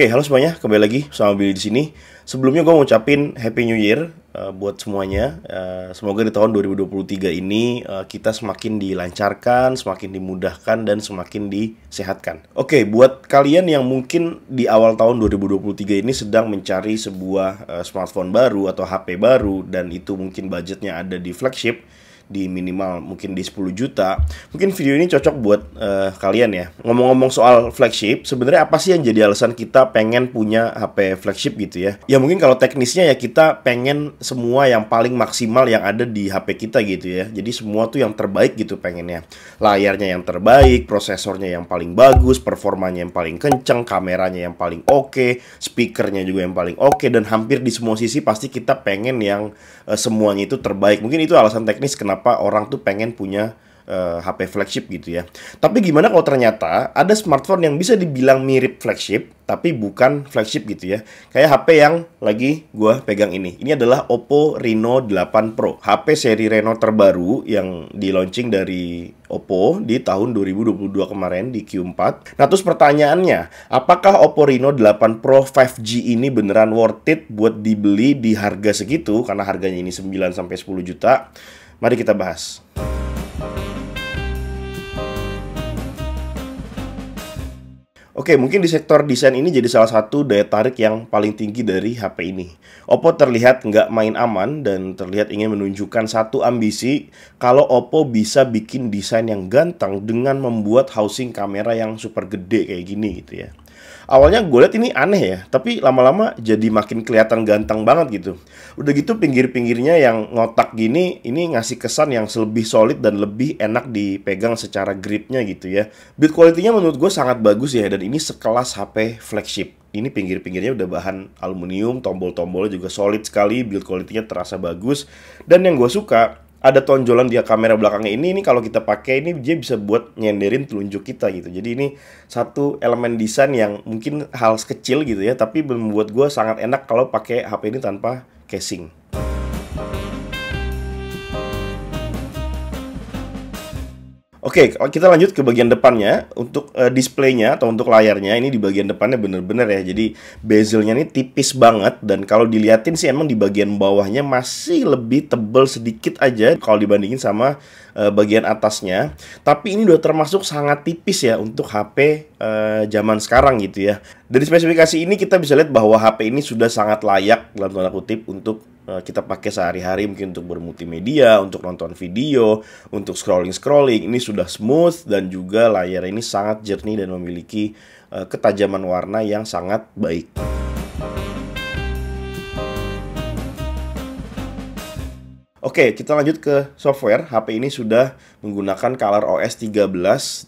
Oke, halo semuanya. Kembali lagi sama Billy di sini. Sebelumnya gue mau ucapin Happy New Year uh, buat semuanya. Uh, semoga di tahun 2023 ini uh, kita semakin dilancarkan, semakin dimudahkan, dan semakin disehatkan. Oke, buat kalian yang mungkin di awal tahun 2023 ini sedang mencari sebuah uh, smartphone baru atau HP baru, dan itu mungkin budgetnya ada di flagship, di minimal mungkin di 10 juta. Mungkin video ini cocok buat uh, kalian ya. Ngomong-ngomong soal flagship, sebenarnya apa sih yang jadi alasan kita pengen punya HP flagship gitu ya? Ya mungkin kalau teknisnya ya kita pengen semua yang paling maksimal yang ada di HP kita gitu ya. Jadi semua tuh yang terbaik gitu pengennya. Layarnya yang terbaik, prosesornya yang paling bagus, performanya yang paling kenceng, kameranya yang paling oke, okay, speakernya juga yang paling oke okay dan hampir di semua sisi pasti kita pengen yang uh, semuanya itu terbaik. Mungkin itu alasan teknis kenapa kenapa orang tuh pengen punya uh, eh, HP flagship gitu ya. Tapi gimana kalau ternyata ada smartphone yang bisa dibilang mirip flagship tapi bukan flagship gitu ya. Kayak HP yang lagi gue pegang ini. Ini adalah Oppo Reno 8 Pro. HP seri Reno terbaru yang di launching dari Oppo di tahun 2022 kemarin di Q4. Nah, terus pertanyaannya, apakah Oppo Reno 8 Pro 5G ini beneran worth it buat dibeli di harga segitu karena harganya ini 9 sampai 10 juta? Mari kita bahas. Oke, mungkin di sektor desain ini jadi salah satu daya tarik yang paling tinggi dari HP ini. Oppo terlihat nggak main aman dan terlihat ingin menunjukkan satu ambisi kalau Oppo bisa bikin desain yang ganteng dengan membuat housing kamera yang super gede kayak gini gitu ya awalnya gue liat ini aneh ya tapi lama-lama jadi makin kelihatan ganteng banget gitu udah gitu pinggir-pinggirnya yang ngotak gini ini ngasih kesan yang lebih solid dan lebih enak dipegang secara gripnya gitu ya build quality-nya menurut gue sangat bagus ya dan ini sekelas HP flagship ini pinggir-pinggirnya udah bahan aluminium, tombol-tombolnya juga solid sekali, build quality-nya terasa bagus. Dan yang gue suka, ada tonjolan dia kamera belakangnya ini ini kalau kita pakai ini dia bisa buat nyenderin telunjuk kita gitu jadi ini satu elemen desain yang mungkin hal kecil gitu ya tapi membuat gue sangat enak kalau pakai HP ini tanpa casing Oke, okay, kita lanjut ke bagian depannya untuk uh, displaynya atau untuk layarnya ini di bagian depannya bener-bener ya. Jadi bezelnya ini tipis banget dan kalau diliatin sih emang di bagian bawahnya masih lebih tebel sedikit aja kalau dibandingin sama uh, bagian atasnya. Tapi ini udah termasuk sangat tipis ya untuk HP uh, eh, zaman sekarang gitu ya. Dari spesifikasi ini kita bisa lihat bahwa HP ini sudah sangat layak dalam tanda kutip untuk Eh, kita pakai sehari-hari mungkin untuk bermultimedia, untuk nonton video, untuk scrolling-scrolling. Ini sudah smooth dan juga layar ini sangat jernih dan memiliki eh, ketajaman warna yang sangat baik. Oke, kita lanjut ke software. HP ini sudah menggunakan Color OS 13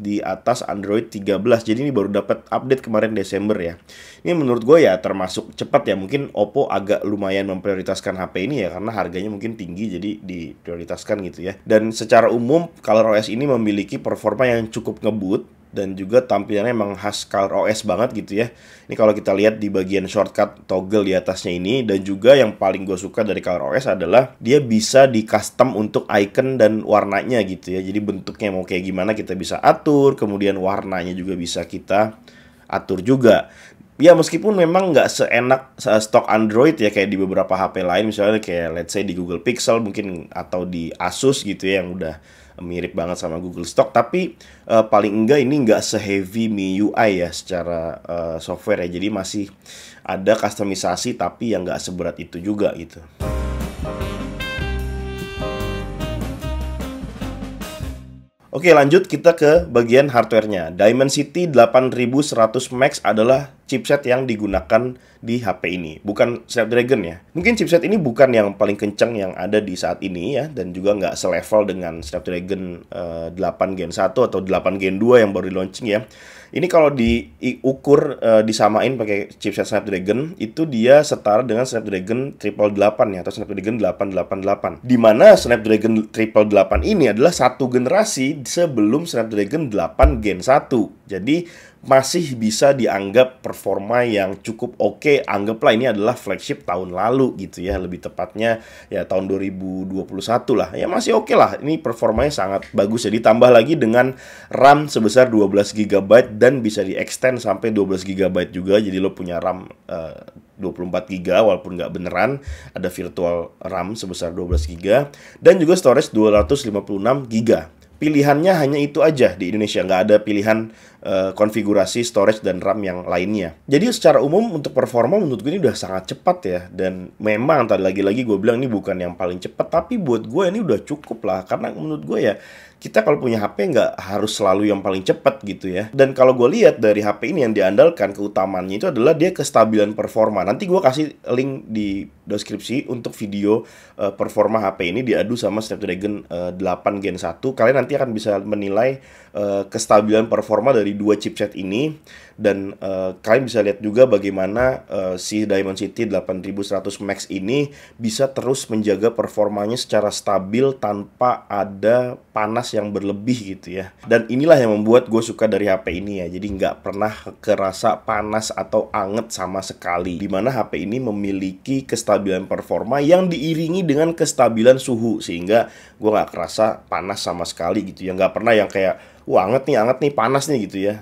di atas Android 13. Jadi ini baru dapat update kemarin Desember ya. Ini menurut gue ya termasuk cepat ya. Mungkin Oppo agak lumayan memprioritaskan HP ini ya karena harganya mungkin tinggi jadi diprioritaskan gitu ya. Dan secara umum Color OS ini memiliki performa yang cukup ngebut dan juga tampilannya emang khas color OS banget gitu ya. Ini kalau kita lihat di bagian shortcut toggle di atasnya ini dan juga yang paling gue suka dari color OS adalah dia bisa di custom untuk icon dan warnanya gitu ya. Jadi bentuknya mau kayak gimana kita bisa atur, kemudian warnanya juga bisa kita atur juga. Ya meskipun memang nggak seenak stok Android ya kayak di beberapa HP lain misalnya kayak let's say di Google Pixel mungkin atau di Asus gitu ya yang udah mirip banget sama Google Stock tapi uh, paling enggak ini enggak seheavy MIUI ya secara uh, software ya jadi masih ada customisasi tapi yang enggak seberat itu juga gitu. Oke lanjut kita ke bagian hardware-nya. Dimensity 8100 Max adalah chipset yang digunakan di HP ini, bukan Snapdragon ya. Mungkin chipset ini bukan yang paling kenceng yang ada di saat ini ya, dan juga nggak selevel dengan Snapdragon uh, eh, 8 Gen 1 atau 8 Gen 2 yang baru di launching ya. Ini kalau diukur uh, disamain pakai chipset Snapdragon, itu dia setara dengan Snapdragon 888 ya, atau Snapdragon 888. Dimana Snapdragon 888 ini adalah satu generasi sebelum Snapdragon 8 Gen 1. Jadi masih bisa dianggap performa yang cukup oke. Okay. Anggaplah ini adalah flagship tahun lalu gitu ya, lebih tepatnya ya tahun 2021 lah. Ya masih oke okay lah. Ini performanya sangat bagus ya. Ditambah lagi dengan RAM sebesar 12 GB dan bisa di-extend sampai 12 GB juga. Jadi lo punya RAM uh, 24 GB walaupun nggak beneran ada virtual RAM sebesar 12 GB dan juga storage 256 GB pilihannya hanya itu aja di Indonesia nggak ada pilihan uh, konfigurasi storage dan RAM yang lainnya jadi secara umum untuk performa menurut gue ini udah sangat cepat ya dan memang tadi lagi-lagi gue bilang ini bukan yang paling cepat tapi buat gue ini udah cukup lah karena menurut gue ya kita kalau punya HP nggak harus selalu yang paling cepat gitu ya. Dan kalau gue lihat dari HP ini yang diandalkan keutamannya itu adalah dia kestabilan performa. Nanti gue kasih link di deskripsi untuk video uh, performa HP ini diadu sama Snapdragon uh, eh, 8 Gen 1. Kalian nanti akan bisa menilai uh, kestabilan performa dari dua chipset ini dan uh, kalian bisa lihat juga bagaimana uh, si Diamond City 8100 Max ini bisa terus menjaga performanya secara stabil tanpa ada panas yang berlebih gitu ya. Dan inilah yang membuat gue suka dari HP ini ya. Jadi nggak pernah kerasa panas atau anget sama sekali. Dimana HP ini memiliki kestabilan performa yang diiringi dengan kestabilan suhu. Sehingga gue nggak kerasa panas sama sekali gitu ya. Nggak pernah yang kayak, wah anget nih, anget nih, panas nih gitu ya.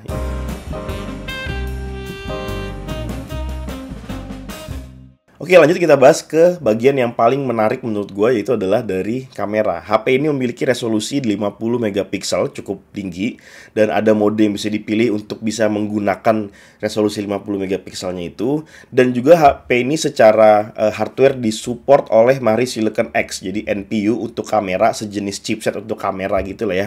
Oke lanjut kita bahas ke bagian yang paling menarik menurut gue yaitu adalah dari kamera. HP ini memiliki resolusi 50 megapiksel cukup tinggi dan ada mode yang bisa dipilih untuk bisa menggunakan resolusi 50 megapikselnya itu dan juga HP ini secara uh, hardware disupport oleh Mari Silicon X jadi NPU untuk kamera sejenis chipset untuk kamera gitu lah ya.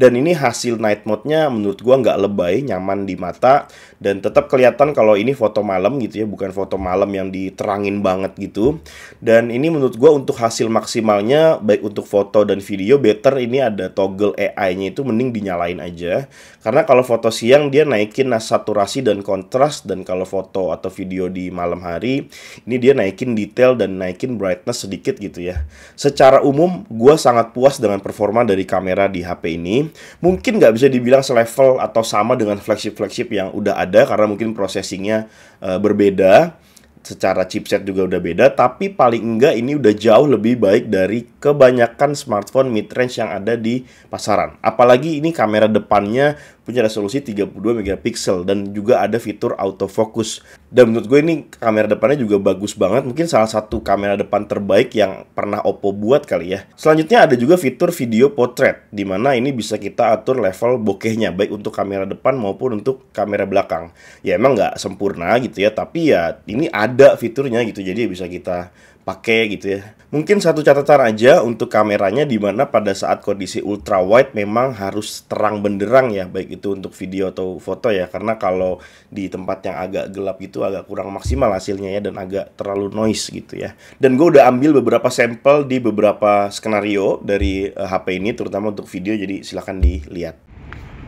Dan ini hasil night mode-nya menurut gue nggak lebay, nyaman di mata dan tetap kelihatan kalau ini foto malam gitu ya bukan foto malam yang diterangin banget gitu. Dan ini menurut gue untuk hasil maksimalnya baik untuk foto dan video better ini ada toggle AI-nya itu mending dinyalain aja. Karena kalau foto siang dia naikin nah, saturasi dan kontras dan kalau foto atau video di malam hari ini dia naikin detail dan naikin brightness sedikit gitu ya. Secara umum gue sangat puas dengan performa dari kamera di HP ini. Mungkin nggak bisa dibilang selevel atau sama dengan flagship-flagship yang udah ada karena mungkin processingnya uh, eh, berbeda secara chipset juga udah beda, tapi paling enggak ini udah jauh lebih baik dari kebanyakan smartphone mid-range yang ada di pasaran. Apalagi ini kamera depannya punya resolusi 32 megapiksel dan juga ada fitur autofocus. Dan menurut gue ini kamera depannya juga bagus banget, mungkin salah satu kamera depan terbaik yang pernah Oppo buat kali ya. Selanjutnya ada juga fitur video portrait di mana ini bisa kita atur level bokehnya baik untuk kamera depan maupun untuk kamera belakang. Ya emang nggak sempurna gitu ya, tapi ya ini ada fiturnya gitu jadi ya bisa kita pakai gitu ya. Mungkin satu catatan aja untuk kameranya di mana pada saat kondisi ultra wide memang harus terang benderang ya baik itu untuk video atau foto ya karena kalau di tempat yang agak gelap itu agak kurang maksimal hasilnya ya dan agak terlalu noise gitu ya. Dan gue udah ambil beberapa sampel di beberapa skenario dari HP eh, ini terutama untuk video jadi silahkan dilihat.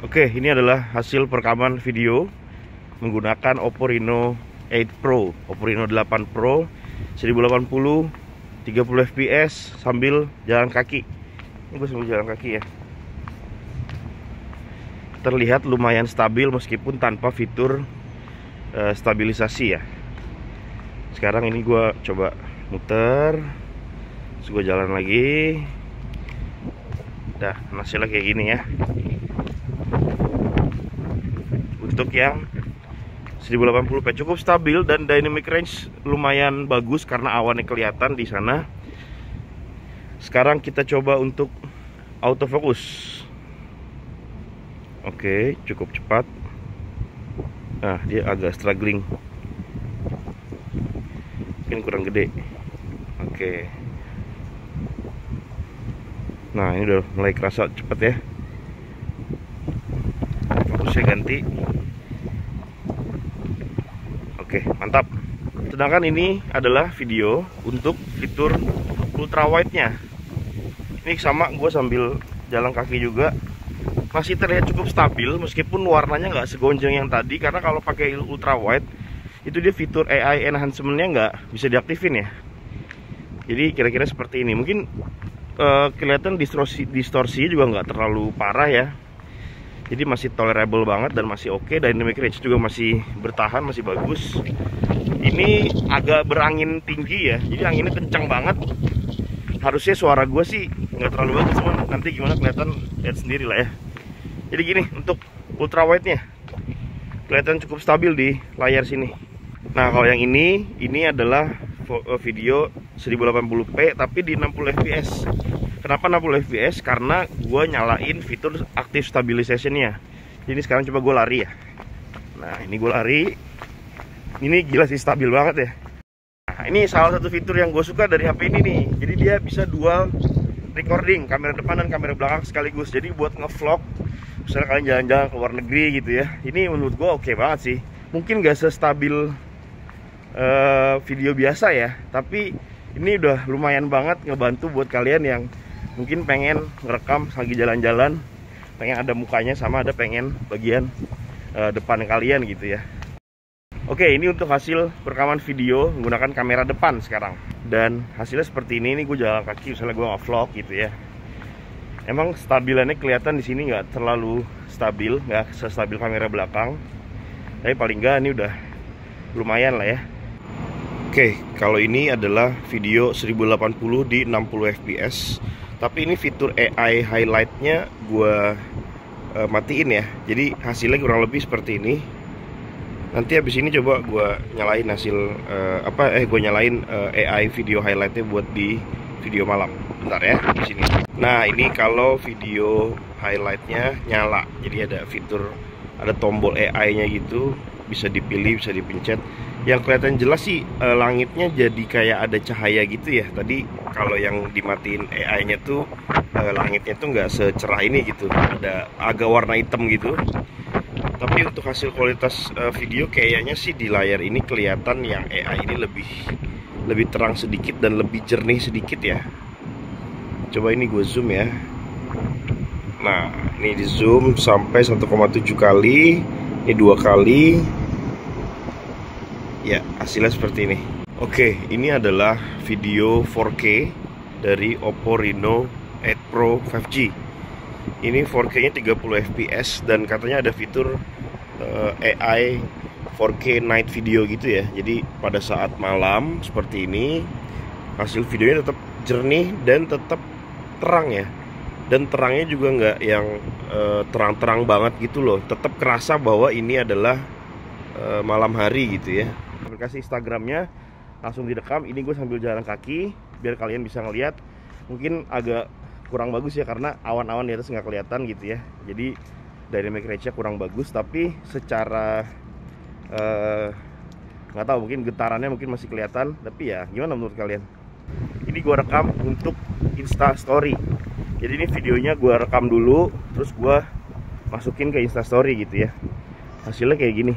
Oke, ini adalah hasil perekaman video menggunakan Oppo Reno 8 Pro, Oppo Reno 8 Pro 1080 30 fps sambil jalan kaki ini gue sambil jalan kaki ya terlihat lumayan stabil meskipun tanpa fitur uh, stabilisasi ya sekarang ini gue coba muter terus gue jalan lagi dah hasilnya kayak gini ya untuk yang 1080p cukup stabil dan dynamic range lumayan bagus karena awannya kelihatan di sana. Sekarang kita coba untuk autofocus. Oke, cukup cepat. Nah, dia agak struggling. Mungkin kurang gede. Oke. Nah, ini udah mulai kerasa cepat ya. Fokusnya ganti. Oke, mantap. Sedangkan ini adalah video untuk fitur ultra wide-nya. Ini sama gue sambil jalan kaki juga. Masih terlihat cukup stabil meskipun warnanya nggak segonjeng yang tadi karena kalau pakai ultra wide itu dia fitur AI enhancement-nya nggak bisa diaktifin ya. Jadi kira-kira seperti ini. Mungkin uh, kelihatan distorsi distorsi juga nggak terlalu parah ya jadi masih tolerable banget dan masih oke okay. dynamic range juga masih bertahan masih bagus ini agak berangin tinggi ya jadi anginnya kencang banget harusnya suara gue sih nggak terlalu bagus cuman nanti gimana kelihatan lihat sendiri lah ya jadi gini untuk ultra wide nya kelihatan cukup stabil di layar sini nah kalau yang ini ini adalah eh, video 1080p tapi di 60 fps Kenapa 60 fps? Karena gue nyalain fitur aktif stabilizationnya. Jadi sekarang coba gue lari ya. Nah ini gue lari. Ini gila sih stabil banget ya. Nah, ini salah satu fitur yang gue suka dari HP ini nih. Jadi dia bisa dual recording kamera depan dan kamera belakang sekaligus. Jadi buat ngevlog, misalnya kalian jalan-jalan ke luar negeri gitu ya. Ini menurut gue oke okay banget sih. Mungkin gak sestabil uh, video biasa ya, tapi ini udah lumayan banget ngebantu buat kalian yang mungkin pengen ngerekam lagi jalan-jalan pengen ada mukanya sama ada pengen bagian uh, depan kalian gitu ya Oke ini untuk hasil perekaman video menggunakan kamera depan sekarang dan hasilnya seperti ini ini gue jalan kaki misalnya gue nge-vlog gitu ya emang stabilannya kelihatan di sini nggak terlalu stabil nggak sestabil kamera belakang tapi paling nggak ini udah lumayan lah ya Oke kalau ini adalah video 1080 di 60 fps tapi ini fitur AI highlightnya gue uh, matiin ya jadi hasilnya kurang lebih seperti ini nanti habis ini coba gue nyalain hasil uh, apa eh gue nyalain uh, e, AI video highlightnya buat di video malam bentar ya di sini nah ini kalau video highlightnya nyala jadi ada fitur ada tombol AI nya gitu bisa dipilih bisa dipencet yang kelihatan jelas sih eh, langitnya jadi kayak ada cahaya gitu ya tadi kalau yang dimatiin AI-nya tuh eh, langitnya tuh nggak secerah ini gitu ada agak warna hitam gitu tapi untuk hasil kualitas eh, video kayaknya sih di layar ini kelihatan yang AI ini lebih lebih terang sedikit dan lebih jernih sedikit ya coba ini gue zoom ya nah ini di zoom sampai 1,7 kali ini dua kali ya hasilnya seperti ini Oke ini adalah video 4K dari Oppo Reno 8 Pro 5G ini 4K nya 30 fps dan katanya ada fitur uh, eh, AI 4K night video gitu ya jadi pada saat malam seperti ini hasil videonya tetap jernih dan tetap terang ya dan terangnya juga nggak yang eh, terang-terang uh, banget gitu loh tetap kerasa bahwa ini adalah uh, malam hari gitu ya aplikasi Instagramnya langsung direkam ini gue sambil jalan kaki biar kalian bisa ngeliat mungkin agak kurang bagus ya karena awan-awan di atas nggak kelihatan gitu ya jadi dari range-nya kurang bagus tapi secara eh, nggak uh, tahu mungkin getarannya mungkin masih kelihatan tapi ya gimana menurut kalian ini gue rekam untuk Insta Story jadi ini videonya gue rekam dulu terus gue masukin ke Insta Story gitu ya hasilnya kayak gini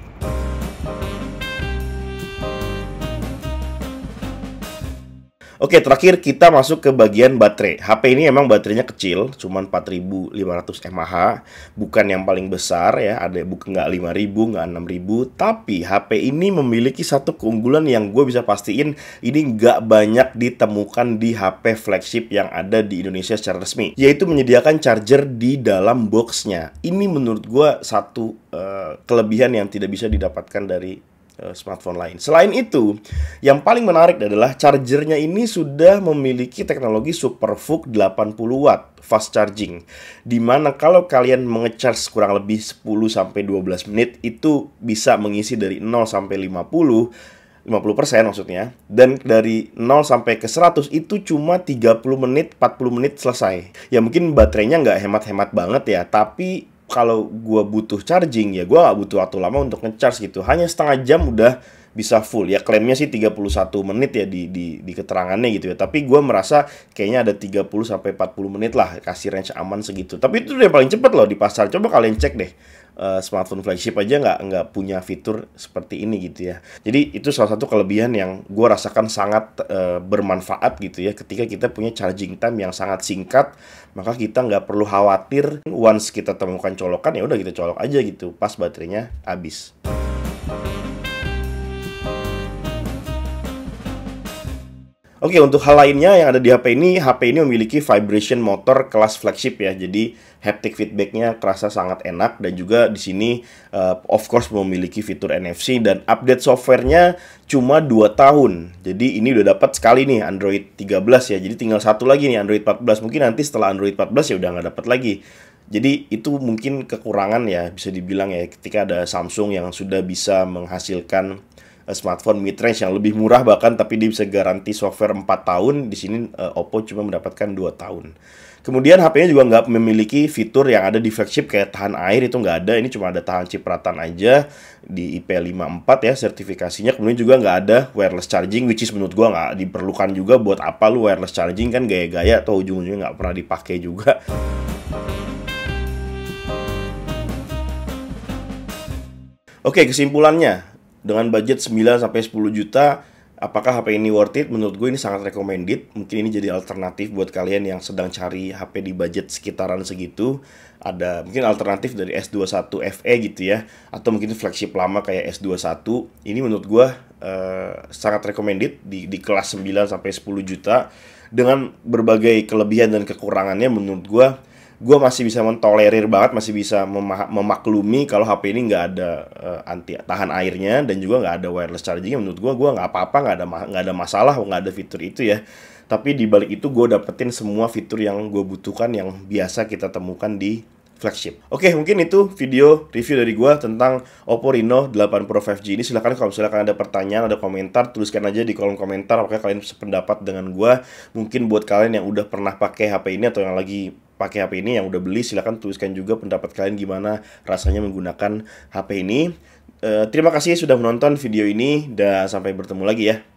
Oke, terakhir kita masuk ke bagian baterai. HP ini emang baterainya kecil, cuma 4500 mAh, bukan yang paling besar ya, ada bukan nggak 5000, nggak 6000, tapi HP ini memiliki satu keunggulan yang gue bisa pastiin ini nggak banyak ditemukan di HP flagship yang ada di Indonesia secara resmi, yaitu menyediakan charger di dalam boxnya. Ini menurut gue satu uh, kelebihan yang tidak bisa didapatkan dari Eh, smartphone lain. Selain itu, yang paling menarik adalah chargernya ini sudah memiliki teknologi SuperVOOC 80 watt fast charging. Dimana kalau kalian mengecharge kurang lebih 10 sampai 12 menit itu bisa mengisi dari 0 sampai 50 50% maksudnya dan dari 0 sampai ke 100 itu cuma 30 menit 40 menit selesai ya mungkin baterainya nggak hemat-hemat banget ya tapi kalau gue butuh charging ya gue gak butuh waktu lama untuk ngecharge gitu hanya setengah jam udah bisa full ya klaimnya sih 31 menit ya di di, di keterangannya gitu ya tapi gue merasa kayaknya ada 30 sampai 40 menit lah kasih range aman segitu tapi itu udah paling cepet loh di pasar coba kalian cek deh uh, smartphone flagship aja nggak nggak punya fitur seperti ini gitu ya. Jadi itu salah satu kelebihan yang gue rasakan sangat uh, bermanfaat gitu ya. Ketika kita punya charging time yang sangat singkat, maka kita nggak perlu khawatir once kita temukan colokan ya udah kita colok aja gitu pas baterainya habis. Oke, untuk hal lainnya yang ada di HP ini, HP ini memiliki vibration motor kelas flagship ya. Jadi haptic feedbacknya terasa sangat enak dan juga di sini uh, of course memiliki fitur NFC dan update softwarenya cuma 2 tahun. Jadi ini udah dapat sekali nih Android 13 ya. Jadi tinggal satu lagi nih Android 14. Mungkin nanti setelah Android 14 ya udah nggak dapat lagi. Jadi itu mungkin kekurangan ya bisa dibilang ya ketika ada Samsung yang sudah bisa menghasilkan Eh, smartphone mid-range yang lebih murah bahkan tapi dia bisa garansi software 4 tahun di sini uh, Oppo cuma mendapatkan 2 tahun kemudian HP-nya juga nggak memiliki fitur yang ada di flagship kayak tahan air itu nggak ada ini cuma ada tahan cipratan aja di IP54 ya sertifikasinya kemudian juga nggak ada wireless charging which is menurut gue nggak diperlukan juga buat apa lu wireless charging kan gaya-gaya atau ujung-ujungnya nggak pernah dipakai juga Oke, kesimpulannya, dengan budget 9 sampai 10 juta apakah HP ini worth it? Menurut gue ini sangat recommended. Mungkin ini jadi alternatif buat kalian yang sedang cari HP di budget sekitaran segitu. Ada mungkin alternatif dari S21 FE gitu ya atau mungkin flagship lama kayak S21. Ini menurut gue uh, sangat recommended di di kelas 9 sampai 10 juta dengan berbagai kelebihan dan kekurangannya menurut gue gue masih bisa mentolerir banget masih bisa memah- memaklumi kalau HP ini nggak ada uh, anti tahan airnya dan juga nggak ada wireless chargingnya menurut gue gue nggak apa-apa nggak ada nggak ada masalah nggak ada fitur itu ya tapi di balik itu gue dapetin semua fitur yang gue butuhkan yang biasa kita temukan di flagship. Oke, mungkin itu video review dari gue tentang Oppo Reno 8 Pro 5G ini. Silahkan kalau misalkan ada pertanyaan, ada komentar, tuliskan aja di kolom komentar apakah kalian sependapat dengan gue. Mungkin buat kalian yang udah pernah pakai HP ini atau yang lagi pakai HP ini yang udah beli silahkan tuliskan juga pendapat kalian gimana rasanya menggunakan HP ini. Eh, terima kasih sudah menonton video ini dan sampai bertemu lagi ya.